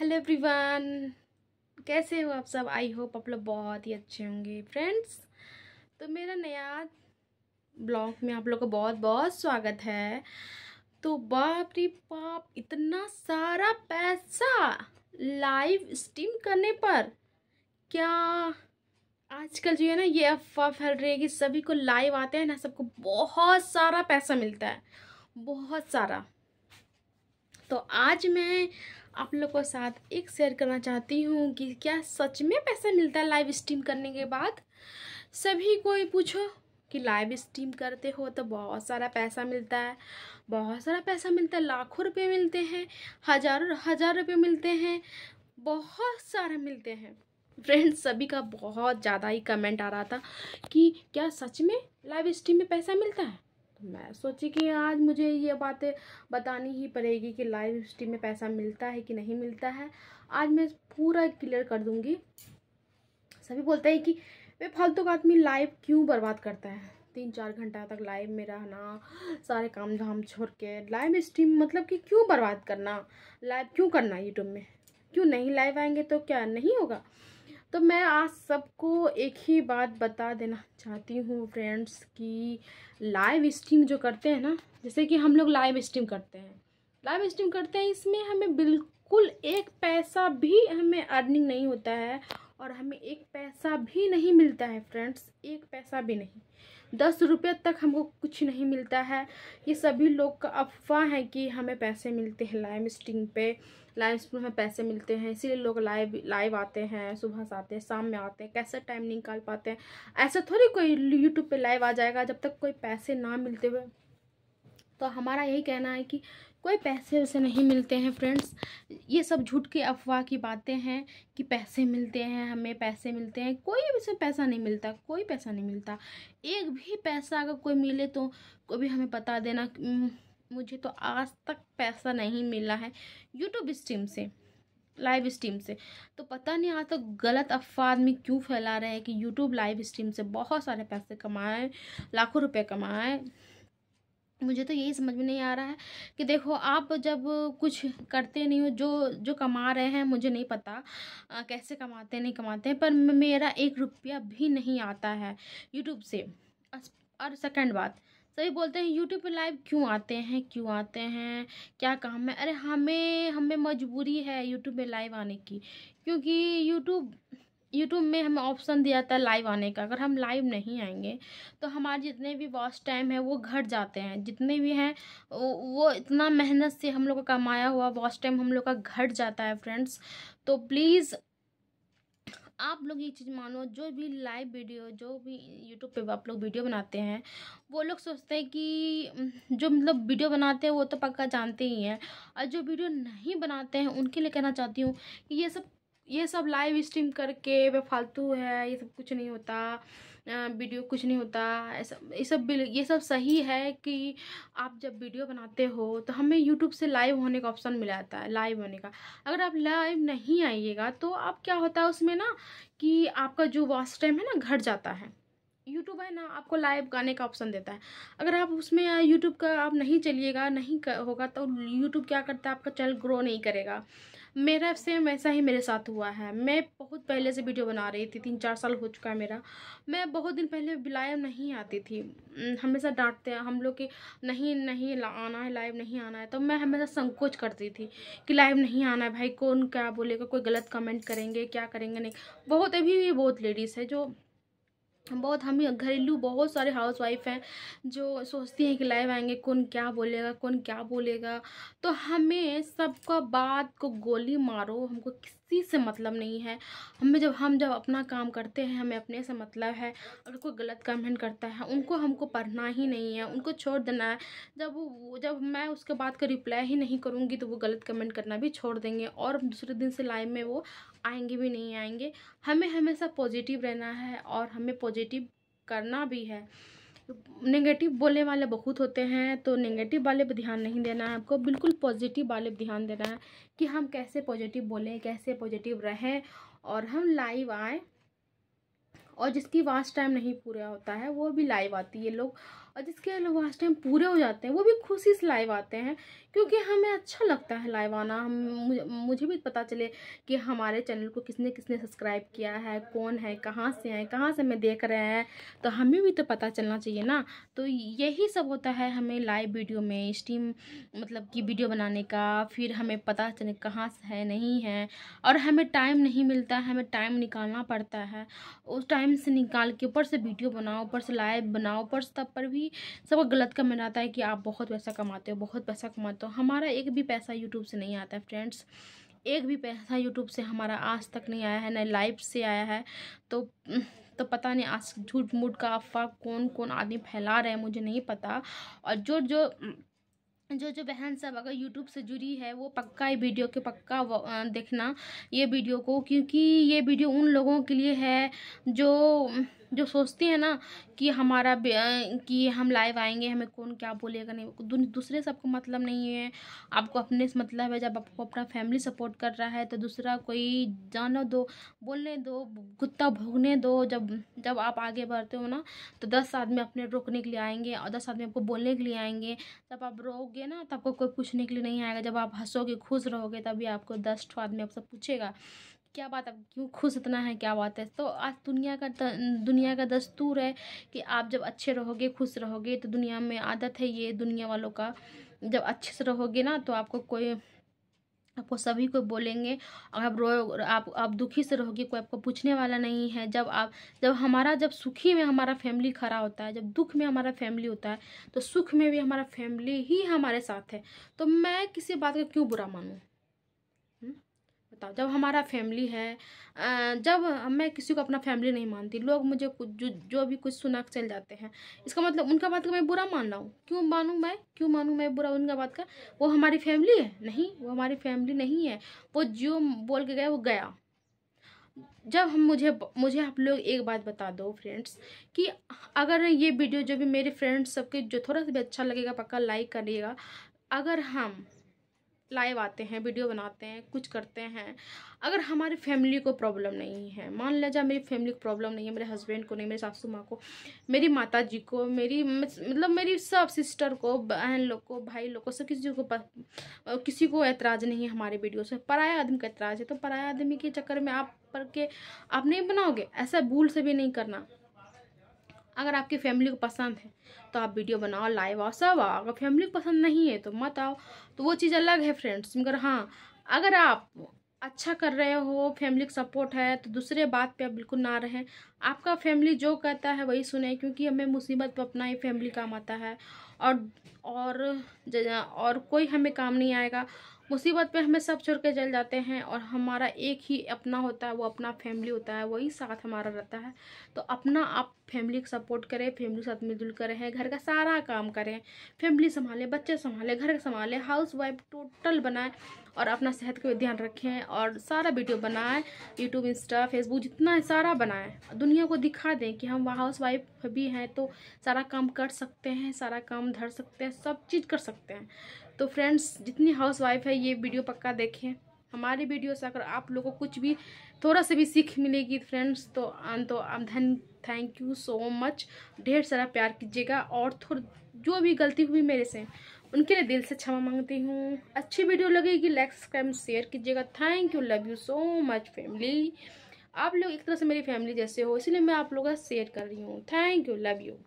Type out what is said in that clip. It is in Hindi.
हेलो एवरीवन कैसे हो आप सब आई होप आप लोग बहुत ही अच्छे होंगे फ्रेंड्स तो मेरा नया ब्लॉग में आप लोग का बहुत बहुत स्वागत है तो बाप रे बाप इतना सारा पैसा लाइव स्ट्रीम करने पर क्या आजकल जो है ना ये अफवाह फैल रही है कि सभी को लाइव आते हैं ना सबको बहुत सारा पैसा मिलता है बहुत सारा तो आज मैं आप लोग के साथ एक शेयर करना चाहती हूँ कि क्या सच में पैसा मिलता है लाइव स्ट्रीम करने के बाद सभी कोई पूछो कि लाइव स्ट्रीम करते हो तो बहुत सारा पैसा मिलता है बहुत सारा पैसा मिलता है लाखों रुपए मिलते हैं हजारों हज़ार रुपये मिलते हैं बहुत सारे मिलते हैं फ्रेंड्स सभी का बहुत ज़्यादा ही कमेंट आ रहा था कि क्या सच में लाइव स्ट्रीम में पैसा मिलता है मैं सोची कि आज मुझे ये बातें बतानी ही पड़ेगी कि लाइव स्ट्रीम में पैसा मिलता है कि नहीं मिलता है आज मैं पूरा क्लियर कर दूंगी सभी बोलते हैं कि वे फालतू का आदमी लाइव क्यों बर्बाद करता है तीन चार घंटा तक लाइव में रहना सारे काम धाम छोड़ के लाइव स्ट्रीम मतलब कि क्यों बर्बाद करना लाइव क्यों करना यूट्यूब में क्यों नहीं लाइव आएंगे तो क्या नहीं होगा तो मैं आज सबको एक ही बात बता देना चाहती हूँ फ्रेंड्स कि लाइव स्ट्रीम जो करते हैं ना जैसे कि हम लोग लाइव स्ट्रीम करते हैं लाइव स्ट्रीम करते हैं इसमें हमें बिल्कुल एक पैसा भी हमें अर्निंग नहीं होता है और हमें एक पैसा भी नहीं मिलता है फ्रेंड्स एक पैसा भी नहीं दस रुपये तक हमको कुछ नहीं मिलता है ये सभी लोग का अफवाह है कि हमें पैसे मिलते हैं लाइव स्टिंग पे लाइव स्टिंग में पैसे मिलते हैं इसीलिए लोग लाइव लाइव आते हैं सुबह से आते हैं शाम में आते हैं कैसे टाइम निकाल पाते हैं ऐसा थोड़ी कोई यूट्यूब पे लाइव आ जाएगा जब तक कोई पैसे ना मिलते हुए तो हमारा यही कहना है कि कोई पैसे वैसे नहीं मिलते हैं फ्रेंड्स ये सब झूठ के अफवाह की बातें हैं कि पैसे मिलते हैं हमें पैसे मिलते हैं कोई उसे पैसा नहीं मिलता कोई पैसा नहीं मिलता एक भी पैसा अगर कोई मिले तो कोई भी हमें बता देना मुझे तो आज तक पैसा नहीं मिला है यूट्यूब स्ट्रीम से लाइव स्ट्रीम से तो पता नहीं आज तो गलत अफवाह आदमी क्यों फैला रहे हैं कि यूट्यूब लाइव स्ट्रीम से बहुत सारे पैसे कमाएँ लाखों रुपये कमाएँ मुझे तो यही समझ में नहीं आ रहा है कि देखो आप जब कुछ करते नहीं हो जो जो कमा रहे हैं मुझे नहीं पता आ, कैसे कमाते नहीं कमाते हैं पर मेरा एक रुपया भी नहीं आता है यूट्यूब से और सेकंड बात सभी बोलते हैं यूट्यूब पे लाइव क्यों आते हैं क्यों आते हैं क्या काम है अरे हमें हमें मजबूरी है यूट्यूब पे लाइव आने की क्योंकि यूट्यूब यूट्यूब में हमें ऑप्शन दिया जाता है लाइव आने का अगर हम लाइव नहीं आएंगे तो हमारे जितने भी वॉच टाइम है वो घट जाते हैं जितने भी हैं वो इतना मेहनत से हम लोग का कमाया हुआ वॉच टाइम हम लोग का घट जाता है फ्रेंड्स तो प्लीज़ आप लोग ये चीज़ मानो जो भी लाइव वीडियो जो भी यूट्यूब पे आप लोग वीडियो बनाते हैं वो लोग सोचते हैं कि हम्म, जो मतलब वीडियो बनाते हैं वो तो पक्का जानते ही हैं और जो वीडियो नहीं बनाते हैं उनके लिए कहना चाहती हूँ कि ये सब ये सब लाइव स्ट्रीम करके वे फालतू है ये सब कुछ नहीं होता वीडियो कुछ नहीं होता ऐसा ये सब ये सब सही है कि आप जब वीडियो बनाते हो तो हमें यूट्यूब से लाइव होने का ऑप्शन मिला जाता है लाइव होने का अगर आप लाइव नहीं आइएगा तो आप क्या होता है उसमें ना कि आपका जो वॉच टाइम है ना घट जाता है यूट्यूब है ना आपको लाइव गाने का ऑप्शन देता है अगर आप उसमें यूट्यूब का आप नहीं चलिएगा नहीं होगा तो यूट्यूब क्या करता है आपका चैनल ग्रो नहीं करेगा मेरा सेम वैसा ही मेरे साथ हुआ है मैं बहुत पहले से वीडियो बना रही थी तीन चार साल हो चुका है मेरा मैं बहुत दिन पहले लाइव नहीं आती थी हमेशा डांटते हैं हम लोग कि नहीं नहीं आना है लाइव नहीं आना है तो मैं हमेशा संकोच करती थी कि लाइव नहीं आना है भाई कौन क्या बोलेगा कोई गलत कमेंट करेंगे क्या करेंगे नहीं बहुत अभी भी बहुत लेडीज़ है जो बहुत हम घरेलू बहुत सारे हाउस वाइफ हैं जो सोचती हैं कि लाइव आएंगे कौन क्या बोलेगा कौन क्या बोलेगा तो हमें सबका बात को गोली मारो हमको किस किसी से मतलब नहीं है हमें जब हम जब अपना काम करते हैं हमें अपने से मतलब है अगर कोई गलत कमेंट करता है उनको हमको पढ़ना ही नहीं है उनको छोड़ देना है जब वो जब मैं उसके बाद का रिप्लाई ही नहीं करूँगी तो वो गलत कमेंट करना भी छोड़ देंगे और दूसरे दिन से लाइव में वो आएंगे भी नहीं आएंगे हमें हमेशा पॉजिटिव रहना है और हमें पॉजिटिव करना भी है नेगेटिव बोलने वाले बहुत होते हैं तो नेगेटिव वाले पर ध्यान नहीं देना है आपको बिल्कुल पॉजिटिव वाले पर ध्यान देना है कि हम कैसे पॉजिटिव बोलें कैसे पॉजिटिव रहें और हम लाइव आए और जिसकी वास्ट टाइम नहीं पूरा होता है वो भी लाइव आती है लोग और जिसके लास्ट टाइम पूरे हो जाते हैं वो भी खुशी से लाइव आते हैं क्योंकि हमें अच्छा लगता है लाइव आना हम मुझे भी पता चले कि हमारे चैनल को किसने किसने सब्सक्राइब किया है कौन है कहाँ से हैं कहाँ से हमें देख रहे हैं तो हमें भी तो पता चलना चाहिए ना तो यही सब होता है हमें लाइव वीडियो में स्टीम मतलब कि वीडियो बनाने का फिर हमें पता चले कहाँ से है नहीं है और हमें टाइम नहीं मिलता है हमें टाइम निकालना पड़ता है उस टाइम से निकाल के ऊपर से वीडियो बनाओ ऊपर से लाइव बनाओ ऊपर से तब पर भी भी सबको गलत कमेंट आता है कि आप बहुत पैसा कमाते हो बहुत पैसा कमाते हो हमारा एक भी पैसा यूट्यूब से नहीं आता है फ्रेंड्स एक भी पैसा यूट्यूब से हमारा आज तक नहीं आया है न लाइव से आया है तो तो पता नहीं आज झूठ मूठ का अफवाह कौन कौन आदमी फैला रहे हैं मुझे नहीं पता और जो जो जो जो बहन सब अगर यूट्यूब से जुड़ी है वो पक्का ये वीडियो के पक्का देखना ये वीडियो को क्योंकि ये वीडियो उन लोगों के लिए है जो जो सोचती है ना कि हमारा कि हम लाइव आएंगे हमें कौन क्या बोलेगा नहीं दूसरे से आपको मतलब नहीं है आपको अपने से मतलब है जब आपको अपना फैमिली सपोर्ट कर रहा है तो दूसरा कोई जानो दो बोलने दो कुत्ता भोगने दो जब जब आप आगे बढ़ते हो ना तो दस आदमी अपने रोकने के लिए आएंगे और दस आदमी आपको बोलने के लिए आएंगे जब आप रोगे ना तब आपको कोई पूछने के लिए नहीं आएगा जब आप हंसोगे खुश रहोगे तभी आपको दस आदमी आपसे पूछेगा क्या बात अब क्यों खुश इतना है क्या बात है तो आज दुनिया का दुनिया का दस्तूर है कि आप जब अच्छे रहोगे खुश रहोगे तो दुनिया में आदत है ये दुनिया वालों का जब अच्छे से रहोगे ना तो आपको कोई आपको सभी को बोलेंगे अगर आप रो आप आप दुखी से रहोगे कोई आपको पूछने वाला नहीं है जब आप जब हमारा जब सुखी में हमारा फैमिली खड़ा होता है जब दुख में हमारा फैमिली होता है तो सुख में भी हमारा फैमिली ही हमारे साथ है तो मैं किसी बात का क्यों बुरा मानूँ सकता जब हमारा फैमिली है जब मैं किसी को अपना फैमिली नहीं मानती लोग मुझे कुछ जो जो भी कुछ सुना चल जाते हैं इसका मतलब उनका बात का मैं बुरा मान रहा हूँ क्यों मानूँ मैं क्यों मानूँ मैं बुरा उनका बात का वो हमारी फैमिली है नहीं वो हमारी फैमिली नहीं है वो जो बोल के गया वो गया जब हम मुझे मुझे आप लोग एक बात बता दो फ्रेंड्स कि अगर ये वीडियो जो भी मेरे फ्रेंड्स सबके जो थोड़ा सा भी अच्छा लगेगा पक्का लाइक करिएगा अगर हम लाइव आते हैं वीडियो बनाते हैं कुछ करते हैं अगर हमारी फैमिली को प्रॉब्लम नहीं है मान लिया जाए मेरी फैमिली को प्रॉब्लम नहीं है मेरे हस्बैंड को नहीं मेरे सासू माँ को मेरी माता जी को मेरी मतलब मेरी सब सिस्टर को बहन लोग को भाई लोग को सब किसी को किसी को ऐतराज़ नहीं है हमारे वीडियो से पराया आदमी का ऐतराज़ है तो पराया आदमी के चक्कर में आप पर के आप नहीं बनाओगे ऐसा भूल से भी नहीं करना अगर आपकी फैमिली को पसंद है तो आप वीडियो बनाओ लाइव आओ सब आओ अगर फैमिली को पसंद नहीं है तो मत आओ तो वो चीज़ अलग है फ्रेंड्स मगर हाँ अगर आप अच्छा कर रहे हो फैमिली का सपोर्ट है तो दूसरे बात पे आप बिल्कुल ना रहें आपका फैमिली जो कहता है वही सुने क्योंकि हमें मुसीबत पर अपना ही फैमिली काम आता है और और और कोई हमें काम नहीं आएगा मुसीबत पे हमें सब छोड़ के चल जाते हैं और हमारा एक ही अपना होता है वो अपना फैमिली होता है वही साथ हमारा रहता है तो अपना आप फैमिली का सपोर्ट करें फैमिली के साथ मिलजुल करें घर का सारा काम करें फैमिली संभालें बच्चे संभालें घर संभालें हाउस वाइफ टोटल बनाएं और अपना सेहत का ध्यान रखें और सारा वीडियो बनाएं यूट्यूब इंस्टा फेसबुक जितना है सारा बनाएं दुनिया को दिखा दें कि हम हाउस वाइफ भी हैं तो सारा काम कर सकते हैं सारा काम धर सकते हैं सब चीज़ कर सकते हैं तो फ्रेंड्स जितनी हाउस वाइफ है ये वीडियो पक्का देखें हमारी वीडियो से अगर आप लोगों को कुछ भी थोड़ा सा भी सीख मिलेगी फ्रेंड्स तो अं, तो अं, धन थैंक यू सो मच ढेर सारा प्यार कीजिएगा और थोड़ा जो भी गलती हुई मेरे से उनके लिए दिल से क्षमा मांगती हूँ अच्छी वीडियो लगेगी लाइक सब्सक्राइब शेयर कीजिएगा thank you love you so much family आप लोग एक तरह से मेरी फैमिली जैसे हो इसलिए मैं आप लोगों का शेयर कर रही हूँ थैंक यू लव यू